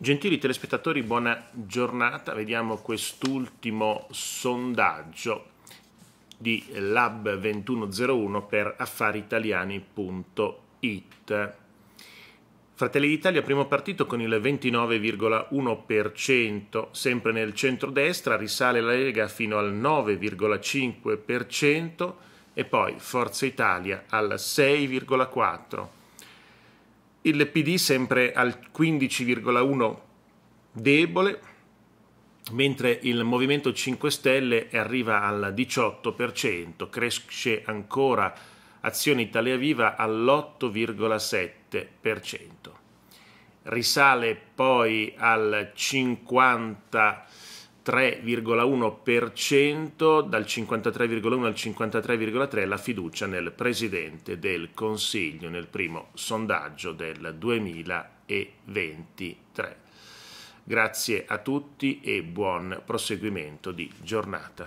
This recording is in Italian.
Gentili telespettatori, buona giornata. Vediamo quest'ultimo sondaggio di Lab 2101 per affariitaliani.it. Fratelli d'Italia, primo partito con il 29,1%, sempre nel centrodestra, risale la Lega fino al 9,5% e poi Forza Italia al 6,4% il PD sempre al 15,1 debole, mentre il Movimento 5 Stelle arriva al 18%, cresce ancora Azione Italia Viva all'8,7%. Risale poi al 50% 3,1%, dal 53,1 al 53,3 la fiducia nel Presidente del Consiglio nel primo sondaggio del 2023. Grazie a tutti e buon proseguimento di giornata.